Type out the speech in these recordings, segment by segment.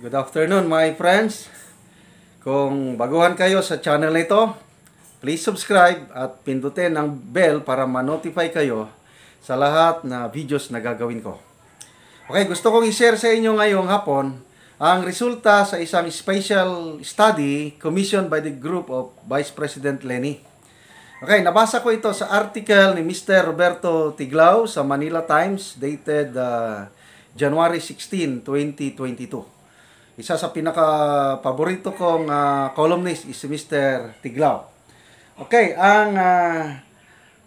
Good afternoon my friends. Kung baguhan kayo sa channel na ito, please subscribe at pindutin ang bell para ma-notify kayo sa lahat na videos na gagawin ko. Okay, gusto kong i-share sa inyo ngayong hapon ang resulta sa isang special study commissioned by the group of Vice President Lenny. Okay, nabasa ko ito sa article ni Mr. Roberto Tiglao sa Manila Times dated uh, January 16, 2022 isa sa pinaka-paborito kong uh, columnist is Mr. Tiglaw. Okay, ang uh,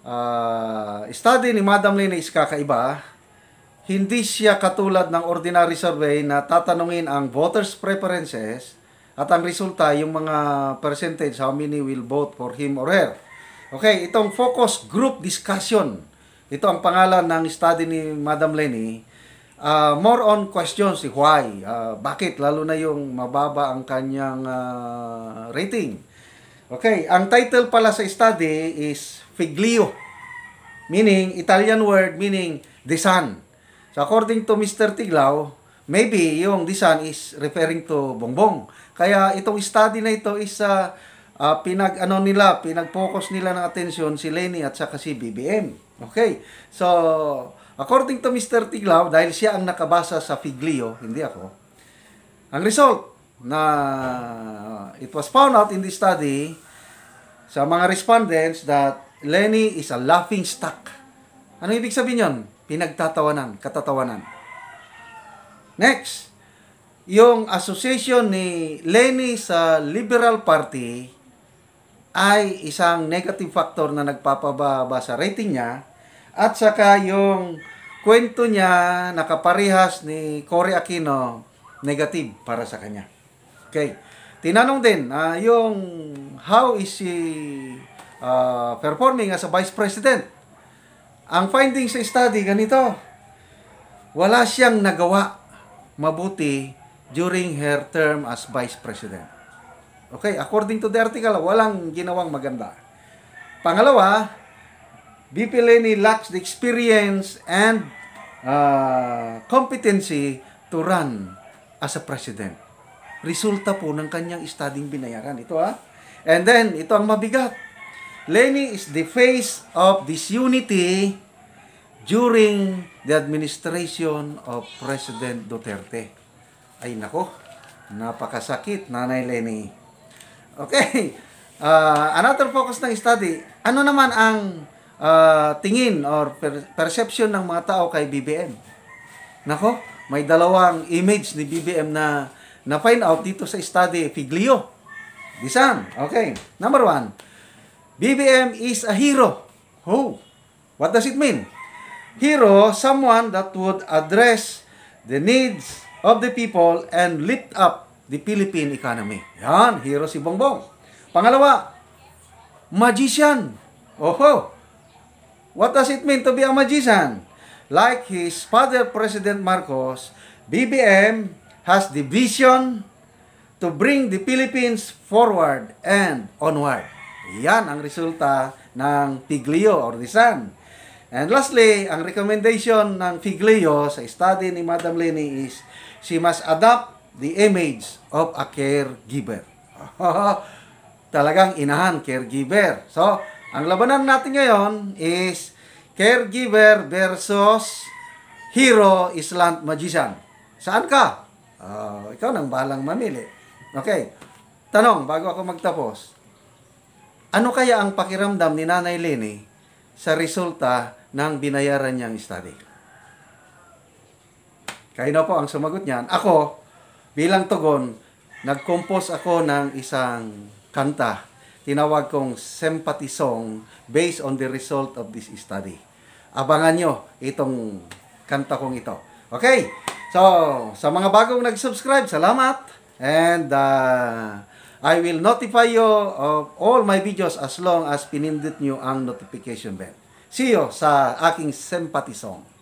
uh, study ni Madam Lina is kakaiba. Hindi siya katulad ng ordinary survey na tatanungin ang voters' preferences at ang resulta, yung mga percentage, how many will vote for him or her. Okay, itong focus group discussion. Ito ang pangalan ng study ni Madam Lenny eh uh, more on questions si why. Uh, ah, bakit? Lalo na yung mababa ang kanyang uh, rating. Okay, ang title pala sa study is Figlio. Meaning, Italian word meaning the sun. So according to Mr. Tiglao, maybe yung the sun is referring to Bongbong. Kaya itong study na ito is uh, uh, pinag ano nila, pinag-focus nila ng atensyon si Lenny at saka si BBM. Okay. So According to Mr. Tiglaw, dahil siya ang nakabasa sa Figlio, hindi ako, ang result na it was found out in the study sa mga respondents that Lenny is a laughing stock. Ano ibig sabihin yon? Pinagtatawanan, katatawanan. Next, yung association ni Lenny sa Liberal Party ay isang negative factor na nagpapababa sa rating niya at saka yung kwento niya nakaparehas ni Cory Aquino, negative para sa kanya. Okay. Tinanong din uh, yung how is she uh, performing as a vice president? Ang finding sa study ganito. Wala siyang nagawa mabuti during her term as vice president. Okay, according to the article, walang ginawang maganda. Pangalawa, BPLNE lacks the experience and uh, competency to run as a president. Resulta po ng kanyang studying binayaran. Ito ha. Ah. And then, ito ang mabigat. Lenny is the face of disunity during the administration of President Duterte. Ay nako, napakasakit, Nanay Lenny. Okay, uh, another focus ng study. Ano naman ang uh, tingin or per- perception ng mga tao kay BBM. Nako, may dalawang image ni BBM na na-find out dito sa study Figlio. Disan. Okay. Number one, BBM is a hero. Who? What does it mean? Hero, someone that would address the needs of the people and lift up the Philippine economy. Yan, hero si Bongbong. Pangalawa, magician. Oho, What does it mean to be a Magisan? Like his father, President Marcos, BBM has the vision to bring the Philippines forward and onward. Yan ang resulta ng Piglio or the Sun. And lastly, ang recommendation ng Piglio sa study ni Madam Lenny is she must adopt the image of a caregiver. Talagang inahan, caregiver. So, ang labanan natin ngayon is caregiver versus hero slant magician. Saan ka? Uh, ikaw nang balang mamili. Okay. Tanong, bago ako magtapos. Ano kaya ang pakiramdam ni Nanay Lenny sa resulta ng binayaran niyang study? Kayo po ang sumagot niyan. Ako, bilang tugon, nag ako ng isang kanta tinawag kong sympathy song based on the result of this study. Abangan nyo itong kanta kong ito. Okay? So, sa mga bagong nag-subscribe, salamat. And uh, I will notify you of all my videos as long as pinindot nyo ang notification bell. See you sa aking sympathy song.